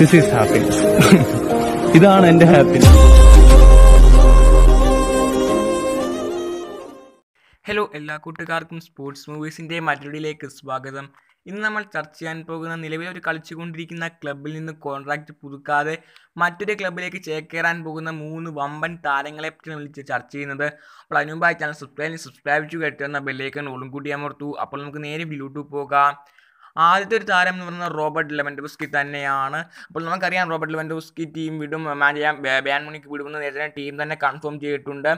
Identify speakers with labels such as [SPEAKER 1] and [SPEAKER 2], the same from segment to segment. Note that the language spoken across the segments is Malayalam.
[SPEAKER 1] ദിസ് ഈസ് ഹാപ്പിനെസ് ഇതാണ് എന്റെ ഹാപ്പിനെസ് ഹലോ എല്ലാ കൂട്ടുകാർക്കും സ്പോർട്സ് മൂവീസിൻ്റെ മറ്റൊരിലേക്ക് സ്വാഗതം ഇന്ന് നമ്മൾ ചർച്ച ചെയ്യാൻ പോകുന്ന നിലവിൽ ഒരു കളിച്ചുകൊണ്ടിരിക്കുന്ന ക്ലബിൽ നിന്ന് കോൺട്രാക്റ്റ് പുതുക്കാതെ മറ്റൊരു ക്ലബിലേക്ക് ചേക്കേറാൻ പോകുന്ന മൂന്ന് വമ്പൻ താരങ്ങളെ പറ്റി വിളിച്ച് ചർച്ച ചെയ്യുന്നത് അപ്പോൾ അതിനുമ്പായി ചാനൽ സബ്സ്ക്രൈബ് സബ്സ്ക്രൈബ് ചെയ്തു കേട്ടിരുന്ന ബെല്ലേക്കൻ ഓളും കൂടി അമർത്തു അപ്പോൾ നമുക്ക് നേരെ വീഡിയോട്ട് പോകാം ആദ്യത്തെ ഒരു താരം എന്ന് പറയുന്നത് റോബർട്ട് ലെവൻഡോസ്കി തന്നെയാണ് അപ്പോൾ നമുക്കറിയാം റോബർട്ട് ലെവൻഡോസ്കി ടീം വിടും ബാൻ മുണിക്ക് വിടുമെന്ന് നേരത്തെ ടീം തന്നെ കൺഫേം ചെയ്തിട്ടുണ്ട്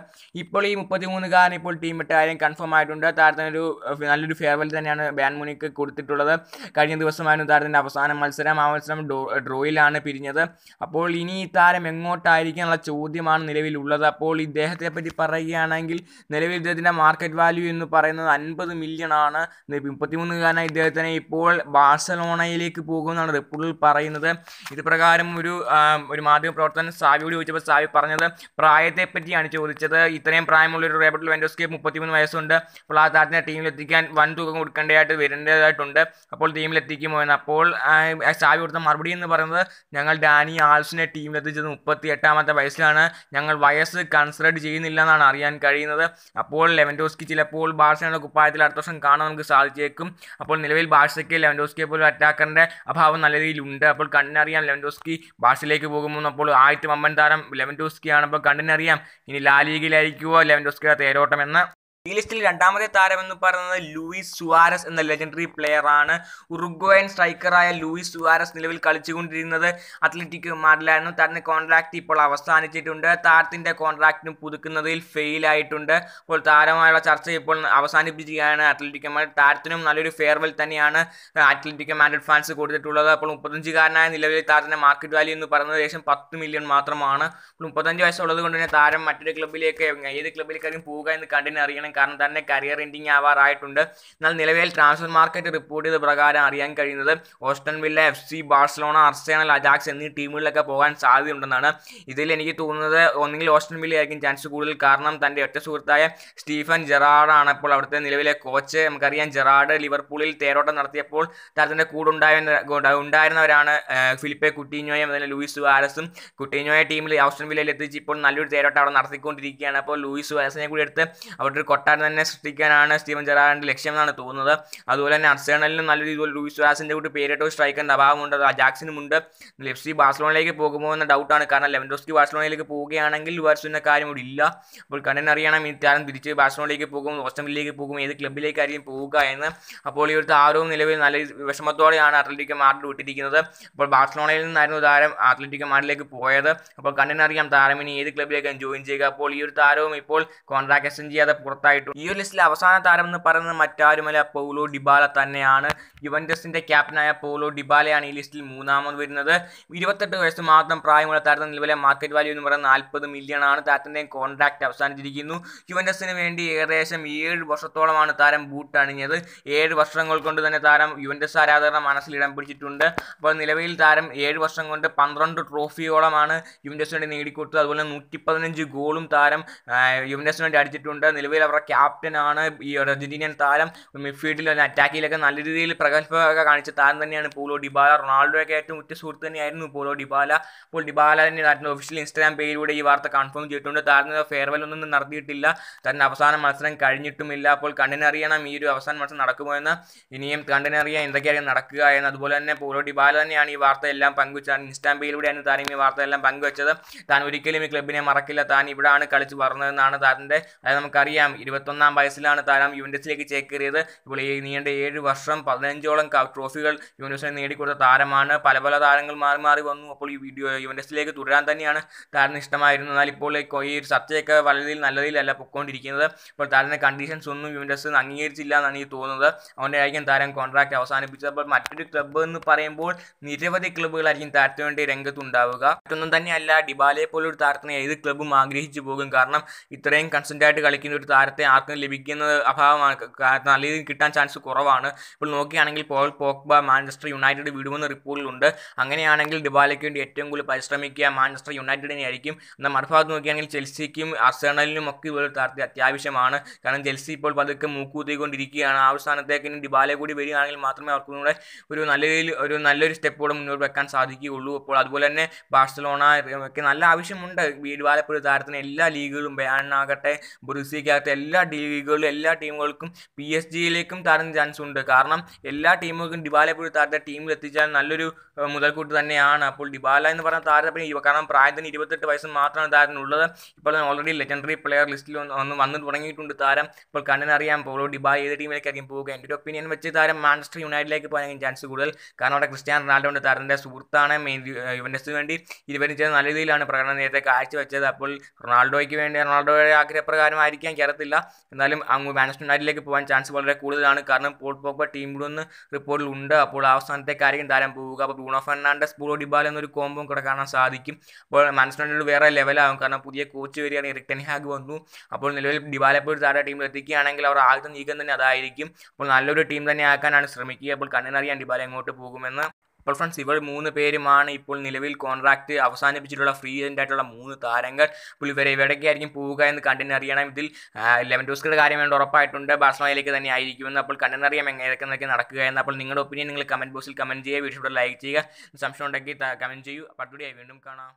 [SPEAKER 1] ഇപ്പോൾ ഈ മൂന്നുകാരൻ ഇപ്പോൾ ടീം വിട്ട കാര്യം കൺഫേം ആയിട്ടുണ്ട് താരത്തിന് ഒരു നല്ലൊരു ഫെയർവെൽ തന്നെയാണ് ബാൻ മുണിക്ക് കൊടുത്തിട്ടുള്ളത് കഴിഞ്ഞ ദിവസമായിരുന്നു താരത്തിൻ്റെ അവസാന മത്സരം ആ മത്സരം ഡ്രോയിലാണ് പിരിഞ്ഞത് അപ്പോൾ ഇനി ഈ താരം എങ്ങോട്ടായിരിക്കും എന്നുള്ള ചോദ്യമാണ് നിലവിലുള്ളത് അപ്പോൾ ഇദ്ദേഹത്തെ പറ്റി പറയുകയാണെങ്കിൽ നിലവിൽ ഇദ്ദേഹത്തിൻ്റെ മാർക്കറ്റ് വാല്യൂ എന്ന് പറയുന്നത് അൻപത് മില്യൺ ആണ് മുപ്പത്തിമൂന്നുകാരനായ ഇദ്ദേഹത്തിനെ ഇപ്പോൾ ഇപ്പോൾ ബാഴ്സലോണയിലേക്ക് പോകുമെന്നാണ് റിപ്പോർട്ടിൽ പറയുന്നത് ഇത് പ്രകാരം ഒരു ഒരു മാധ്യമപ്രവർത്തകൻ സാവിയോട് ചോദിച്ചപ്പോൾ സാവി പറഞ്ഞത് പ്രായത്തെ പറ്റിയാണ് ചോദിച്ചത് ഇത്രയും പ്രായമുള്ള ഒരു റോബർട്ട് ലെവൻഡോസ്കി മുപ്പത്തിമൂന്ന് വയസ്സുണ്ട് അപ്പോൾ ആ താരത്തിനെ ടീമിലെത്തിക്കാൻ വൻ തുക കൊടുക്കേണ്ടതായിട്ട് വരേണ്ടതായിട്ടുണ്ട് അപ്പോൾ ടീമിലെത്തിക്കുമോ എന്ന് അപ്പോൾ സാവി കൊടുത്ത മറുപടി എന്ന് പറയുന്നത് ഞങ്ങൾ ഡാനി ആൾസിനെ ടീമിലെത്തിച്ചത് മുപ്പത്തി എട്ടാമത്തെ വയസ്സിലാണ് ഞങ്ങൾ വയസ്സ് കൺസിഡർ ചെയ്യുന്നില്ല എന്നാണ് അറിയാൻ കഴിയുന്നത് അപ്പോൾ ലെവൻഡോസ്കി ചിലപ്പോൾ ബാഴ്സയുടെ കുപ്പായത്തിൽ അടുത്ത വർഷം കാണാൻ നമുക്ക് സാധിച്ചേക്കും അപ്പോൾ നിലവിൽ ബാഴ്സയ്ക്ക് ലെവൻഡോസ്കിയെ പോലും അറ്റാക്കറിൻ്റെ അഭാവം നല്ല രീതിയിലുണ്ട് അപ്പോൾ കണ്ണിനറിയാം ലെവൻഡോസ്കി ബാഴ്സിലേക്ക് പോകുമ്പോൾ അപ്പോൾ ആദ്യത്തെ മമ്മൻ താരം ലെവൻഡോസ്കിയാണ് അപ്പോൾ കണ്ണിനറിയാം ഇനി ലാലീഗിലായിരിക്കുമോ ലെവൻഡോസ്കിയുടെ തേരോട്ടം എന്ന് ഈ ലിസ്റ്റിൽ രണ്ടാമത്തെ താരം എന്ന് പറയുന്നത് ലൂയിസ് സുവാരസ് എന്ന ലെജൻഡറി പ്ലെയർ ആണ് ഉറുഗോയൻ സ്ട്രൈക്കറായ ലൂയിസ് സുവാരസ് നിലവിൽ കളിച്ചുകൊണ്ടിരുന്നത് അത്ലറ്റിക് മാഡലായിരുന്നു താരത്തിൻ്റെ കോൺട്രാക്റ്റ് ഇപ്പോൾ അവസാനിച്ചിട്ടുണ്ട് താരത്തിൻ്റെ കോൺട്രാക്റ്റിനും പുതുക്കുന്നതിൽ ഫെയിൽ ആയിട്ടുണ്ട് അപ്പോൾ താരമായുള്ള ചർച്ച ഇപ്പോൾ അവസാനിപ്പിക്കുകയാണ് അത്ലറ്റിക് മാഡ് താരത്തിനും നല്ലൊരു ഫെയർവെൽ തന്നെയാണ് അത്ലറ്റിക് മാഡ്രിഡ് ഫാൻസ് കൊടുത്തിട്ടുള്ളത് അപ്പോൾ മുപ്പത്തഞ്ചുകാരനായ നിലവിൽ താരത്തിൻ്റെ മാർക്കറ്റ് വാല്യൂ എന്ന് പറയുന്നത് ഏകദേശം പത്ത് മില്യൺ മാത്രമാണ് അപ്പോൾ മുപ്പത്തഞ്ച് വയസ്സുള്ളത് കൊണ്ട് തന്നെ താരം മറ്റൊരു ക്ലബിലേക്ക് ഏത് ക്ലബിലേക്കാരും പോവുക എന്ന് കണ്ടിന് അറിയണം കാരണം തന്നെ കരിയർ എൻഡിങ് ആവാറായിട്ടുണ്ട് എന്നാൽ നിലവിൽ ട്രാൻസ്ഫർ മാർക്കറ്റ് റിപ്പോർട്ട് ചെയ്ത പ്രകാരം അറിയാൻ കഴിയുന്നത് Aston Villa F C Barcelona Arsenal Ajax എന്നീ ടീമുകളിലൊക്കെ പോകാൻ സാധ്യതയുണ്ടെന്നാണ് ഇതിൽ എനിക്ക് തോന്നുന്നത് ഒന്നുകിൽ ഓസ്റ്റൺ വില്ല ആയിരിക്കും ചാൻസ് കൂടുതൽ കാരണം തൻ്റെ ഒറ്റ സുഹൃത്തായ സ്റ്റീഫൻ ജെറാഡാണ് ഇപ്പോൾ അവിടുത്തെ നിലവിലെ കോച്ച് നമുക്കറിയാം ജെറാഡ് ലിവർപൂളിൽ തേരോട്ടം നടത്തിയപ്പോൾ താരത്തിൻ്റെ കൂടെ ഉണ്ടായിരുന്നവരാണ് ഫിലിപ്പെ കുട്ടീഞ്ഞോയും അതുപോലെ ലൂയിസ് വാരസും കുട്ടീഞ്ഞോയെ ടീമിൽ ഓസ്റ്റൺ വില്ലയിൽ എത്തിച്ച് ഇപ്പോൾ നല്ലൊരു തേരോട്ടം അവിടെ നടത്തിക്കൊണ്ടിരിക്കുകയാണ് അപ്പോൾ ലൂയിസ് വാരസിനെ കൂടി എടുത്ത് അവിടെ ഒരു ഒട്ടാൻ തന്നെ സൃഷ്ടിക്കാനാണ് സ്റ്റീവൻ ജെറാറിൻ്റെ ലക്ഷ്യമെന്നാണ് തോന്നുന്നത് അതുപോലെ തന്നെ അർസേണലിനും നല്ല രീതിയിൽ ലൂയിസ് സുരാസിൻ്റെ കൂടി പേരിട്ടോ സ്ട്രൈക്കറിൻ്റെ അഭാവമുണ്ട് അജാക്സിനുമുണ്ട് എഫ് സി ബാഴ്സലോണയിലേക്ക് പോകുമോ എന്ന ഡൗട്ടാണ് കാരണം ലെവൻഡോസ്കി ബാഴ്സലോണയിലേക്ക് പോവുകയാണെങ്കിൽ വേർസിൻ്റെ കാര്യം ഇവിടെ ഇല്ല അപ്പോൾ കണ്ടനറിയണം ഈ താരം തിരിച്ച് ബാഴ്സലോണയിലേക്ക് പോകും ഓസ്റ്റമിലേക്ക് പോകും ഏത് ക്ലബിലേക്കായിരിക്കും പോവുക എന്ന് അപ്പോൾ ഈ ഒരു താരവും നിലവിൽ നല്ല വിഷമത്തോടെയാണ് അത്ലറ്റിക്ക മാർഡിൽ വിട്ടിരിക്കുന്നത് അപ്പോൾ ബാഴ്സലോണയിൽ നിന്നായിരുന്നു താരം അത്ലറ്റിക്ക മാർട്ടിലേക്ക് പോയത് അപ്പോൾ കണ്ടനറിയാം താരം ഇനി ഏത് ക്ലബിലേക്കാണ് ജോയിൻ ചെയ്യുക അപ്പോൾ ഈ ഒരു താരവും ഇപ്പോൾ കോൺട്രാക്ട് എക്സ്റ്റെൻഡ് ചെയ്യാതെ പുറത്ത് ഉണ്ടായിട്ടുണ്ട് ഈ ഒരു ലിസ്റ്റിലെ അവസാന താരം എന്ന് പറയുന്നത് മറ്റാരുമല്ല പൗലോ ഡിബാല തന്നെയാണ് യുവൻഡസിന്റെ ക്യാപ്റ്റനായ പൗലോ ഡിബാലയാണ് ഈ ലിസ്റ്റിൽ മൂന്നാമത് വരുന്നത് ഇരുപത്തെട്ട് വയസ്സ് മാത്രം പ്രായമുള്ള താരത്തെ നിലവിലെ മാർക്കറ്റ് വാല്യൂ എന്ന് പറയുന്നത് നാൽപ്പത് മില്യൺ ആണ് താരത്തിന്റെ കോൺട്രാക്ട് അവസാനിച്ചിരിക്കുന്നു യുവൻഡസിന് വേണ്ടി ഏകദേശം ഏഴ് വർഷത്തോളമാണ് താരം ബൂട്ട് അണിഞ്ഞത് ഏഴ് വർഷങ്ങൾ കൊണ്ട് തന്നെ താരം യുവൻഡസ് ആരാധകരുടെ മനസ്സിൽ ഇടം പിടിച്ചിട്ടുണ്ട് അപ്പോൾ നിലവിൽ താരം ഏഴ് വർഷം കൊണ്ട് പന്ത്രണ്ട് ട്രോഫിയോളമാണ് യുവൻഡസിന് വേണ്ടി നേടിക്കൊടുത്തത് അതുപോലെ നൂറ്റി പതിനഞ്ച് ഗോളും താരം യുവൻഡസിന് വേണ്ടി അടിച്ചിട്ടുണ്ട് നിലവിൽ അവർ അവരുടെ ക്യാപ്റ്റനാണ് ഈ അർജന്റീനിയൻ താരം മിഡ്ഫീൽഡിൽ അറ്റാക്കിലൊക്കെ നല്ല രീതിയിൽ പ്രഗത്ഭമൊക്കെ കാണിച്ച താരം തന്നെയാണ് പോലോ ഡിബാല റൊണാൾഡോയൊക്കെ ഏറ്റവും ഉറ്റ സുഹൃത്ത് തന്നെയായിരുന്നു പോലോ ഡിബാല അപ്പോൾ ഡിബാല തന്നെ താരത്തിൻ്റെ ഒഫീഷ്യൽ ഇൻസ്റ്റാഗ്രാം പേജിലൂടെ ഈ വാർത്ത കൺഫേം ചെയ്തിട്ടുണ്ട് താരത്തിന് ഫെയർവെൽ ഒന്നും നടത്തിയിട്ടില്ല തന്നെ അവസാന മത്സരം കഴിഞ്ഞിട്ടുമില്ല അപ്പോൾ കണ്ടിനറിയണം ഈ ഒരു അവസാന മത്സരം നടക്കുമോ എന്ന് ഇനിയും കണ്ടിനറിയാം എന്തൊക്കെയായിരുന്നു നടക്കുക എന്ന് അതുപോലെ തന്നെ പോലോ ഡിബാല തന്നെയാണ് ഈ വാർത്ത എല്ലാം പങ്കുവച്ചത് ഇൻസ്റ്റാം പേജിലൂടെയാണ് താരം ഈ വാർത്ത എല്ലാം പങ്കുവെച്ചത് താൻ ഒരിക്കലും ഈ ക്ലബിനെ മറക്കില്ല താൻ ഇവിടെയാണ് കളിച്ച് വളർന്നതെന്നാണ് താരൻ്റെ അതായത് നമുക്കറിയാം ഇരുപത്തൊന്നാം വയസ്സിലാണ് താരം യുവൻഡസിലേക്ക് ചേക്കേറിയത് ഇപ്പോൾ ഈ നീണ്ട ഏഴ് വർഷം പതിനഞ്ചോളം ട്രോഫികൾ യുവൻഡസിനെ നേടിക്കൊടുത്ത താരമാണ് പല പല താരങ്ങൾ മാറി മാറി വന്നു അപ്പോൾ ഈ വീഡിയോ യുവൻഡസിലേക്ക് തുടരാൻ തന്നെയാണ് താരന് ഇഷ്ടമായിരുന്നു എന്നാൽ ഇപ്പോൾ ഈ ഒരു ചർച്ചയൊക്കെ വളരെ നല്ലതിലല്ല പൊക്കോണ്ടിരിക്കുന്നത് അപ്പോൾ താരത്തിൻ്റെ കണ്ടീഷൻസ് ഒന്നും യുവൻഡസ് അംഗീകരിച്ചില്ല എന്നാണ് ഈ തോന്നുന്നത് അവൻ്റെ ആയിരിക്കും താരം കോൺട്രാക്ട് അവസാനിപ്പിച്ചത് അപ്പോൾ മറ്റൊരു ക്ലബ്ബ് എന്ന് പറയുമ്പോൾ നിരവധി ക്ലബ്ബുകളായിരിക്കും താരത്തിന് വേണ്ടി രംഗത്തുണ്ടാവുക മറ്റൊന്നും തന്നെയല്ല ഡിബാലയെ പോലൊരു താരത്തിനെ ഏത് ക്ലബ്ബും ആഗ്രഹിച്ചു പോകും കാരണം ഇത്രയും കൺസെൻ്റ് ആയിട്ട് കളിക്കുന്ന ഒരു താരത്തെ സ്ഥാനത്തെ ആർക്കും ലഭിക്കുന്നത് അഭാവമാണ് കാരണം നല്ല രീതിയിൽ കിട്ടാൻ ചാൻസ് കുറവാണ് ഇപ്പോൾ നോക്കുകയാണെങ്കിൽ പോൾ പോക്ബ മാഞ്ചസ്റ്റർ യുണൈറ്റഡ് വിടുമെന്ന് റിപ്പോർട്ടിലുണ്ട് അങ്ങനെയാണെങ്കിൽ ഡിബാലയ്ക്ക് വേണ്ടി ഏറ്റവും കൂടുതൽ പരിശ്രമിക്കുക മാഞ്ചസ്റ്റർ യുണൈറ്റഡിനെ ആയിരിക്കും എന്നാൽ മറുഭാഗത്ത് നോക്കുകയാണെങ്കിൽ ചെൽസിക്കും അർസണലിനും ഒക്കെ ഇവരുടെ താർത്തി അത്യാവശ്യമാണ് കാരണം ചെൽസി ഇപ്പോൾ പതുക്കെ മൂക്കൂത്തിക്കൊണ്ടിരിക്കുകയാണ് ആ ഒരു സ്ഥാനത്തേക്ക് ഇനി ഡിബാലെ കൂടി വരികയാണെങ്കിൽ മാത്രമേ അവർക്കും കൂടെ ഒരു നല്ല രീതിയിൽ ഒരു നല്ലൊരു സ്റ്റെപ്പോടെ മുന്നോട്ട് വെക്കാൻ സാധിക്കുകയുള്ളൂ അപ്പോൾ അതുപോലെ തന്നെ ബാഴ്സലോണ ഒക്കെ നല്ല ആവശ്യമുണ്ട് ഡിബാലെ ഒരു താരത്തിന് എല്ലാ ലീഗുകളും ബയാനാകട്ടെ ബുറുസിക്കാകട്ടെ എല്ലാ ലീഗുകളിലും എല്ലാ ടീമുകൾക്കും പി എസ് ജിയിലേക്കും താരം ചാൻസ് ഉണ്ട് കാരണം എല്ലാ ടീമുകൾക്കും ഡിബാലെ പോയി താരത്തെ ടീമിൽ എത്തിച്ചാൽ നല്ലൊരു മുതൽക്കൂട്ട് തന്നെയാണ് അപ്പോൾ ഡിബാല എന്ന് പറഞ്ഞ താരത്തിന് കാരണം പ്രായത്തിന് ഇരുപത്തെട്ട് വയസ്സ് മാത്രമാണ് ഉള്ളത് ഇപ്പോൾ ഓൾറെഡി ലെജൻഡറി പ്ലെയർ ലിസ്റ്റിൽ ഒന്ന് വന്നു തുടങ്ങിയിട്ടുണ്ട് താരം ഇപ്പോൾ കണ്ണിനറിയാൻ പോകുള്ളൂ ഡിബാ ഏത് ടീമിലേക്കായിരിക്കും പോവുക എൻ്റെ ഒരു ഒപ്പീനിയൻ വെച്ച് താരം മാഞ്ചസ്റ്റർ യുണൈറ്റഡിലേക്ക് പോകാൻ ചാൻസ് കൂടുതൽ കാരണം അവിടെ ക്രിസ്ത്യാൻ റൊണാൾഡോയുടെ താരൻ്റെ സുഹൃത്താണ് മെയിൻ യുവൻസിന് വേണ്ടി ഇരുവരും ചെയ്ത് നല്ല രീതിയിലാണ് പ്രകടനം നേരത്തെ കാഴ്ചവെച്ചത് അപ്പോൾ റൊണാൾഡോയ്ക്ക് വേണ്ടി റൊണാൾഡോയുടെ ആഗ്രഹപ്രകാരമായിരിക്കാൻ കേരളത്തിൽ പറ്റില്ല എന്നാലും അങ്ങ് മാനേജ് യുണൈറ്റിലേക്ക് പോകാൻ ചാൻസ് വളരെ കൂടുതലാണ് കാരണം പോർട്ട് പോക്ബ ടീമിൽ നിന്ന് റിപ്പോർട്ടിൽ ഉണ്ട് അപ്പോൾ അവസാനത്തേക്കായിരിക്കും താരം പോവുക അപ്പോൾ ബ്രൂണോ ഫെർണാണ്ടസ് ബ്രൂണോ ഡിബാൽ എന്നൊരു കോമ്പോ കൂടെ കാണാൻ സാധിക്കും അപ്പോൾ മാനേജ് യുണൈറ്റഡ് വേറെ ലെവലാകും കാരണം പുതിയ കോച്ച് വരികയാണ് എറിക് ഹാഗ് വന്നു അപ്പോൾ നിലവിൽ ഡിബാലപ്പോൾ താരം ടീമിൽ എത്തിക്കുകയാണെങ്കിൽ അവർ ആദ്യത്തെ നീക്കം തന്നെ അതായിരിക്കും അപ്പോൾ നല്ലൊരു ടീം തന്നെ ആക്കാനാണ് ശ്രമിക്കുക അപ്പോൾ കണ്ണിനറിയാൻ ഡിബാലെ എങ്ങോട്ട് പോകുമെന്ന് അപ്പോൾ ഫ്രണ്ട്സ് ഇവർ മൂന്ന് പേരുമാണ് ഇപ്പോൾ നിലവിൽ കോൺട്രാക്ട് അവസാനിപ്പിച്ചിട്ടുള്ള ഫ്രീ ഏജൻ്റ് ആയിട്ടുള്ള മൂന്ന് താരങ്ങൾ അപ്പോൾ ഇവർ എവിടേക്കായിരിക്കും പോവുക എന്ന് കണ്ടെന്നറിയണം ഇതിൽ ലെവൻ ഡോസ്കളുടെ കാര്യം വേണ്ട ഉറപ്പായിട്ടുണ്ട് ബാഴ്സലോണയിലേക്ക് തന്നെ ആയിരിക്കുമെന്ന് അപ്പോൾ കണ്ടെന്നറിയാം എന്നൊക്കെ നടക്കുക എന്ന് അപ്പോൾ നിങ്ങളുടെ ഒപ്പീനിയൻ നിങ്ങൾ കമൻറ്റ് ബോക്സിൽ കമൻറ്റ് ചെയ്യുക വീഡിയോ ലൈക്ക് ചെയ്യുക സംശയം ഉണ്ടെങ്കിൽ കമൻറ്റ് ചെയ്യൂ അപ്പോൾ അടിപൊളിയായി വീണ്ടും കാണാം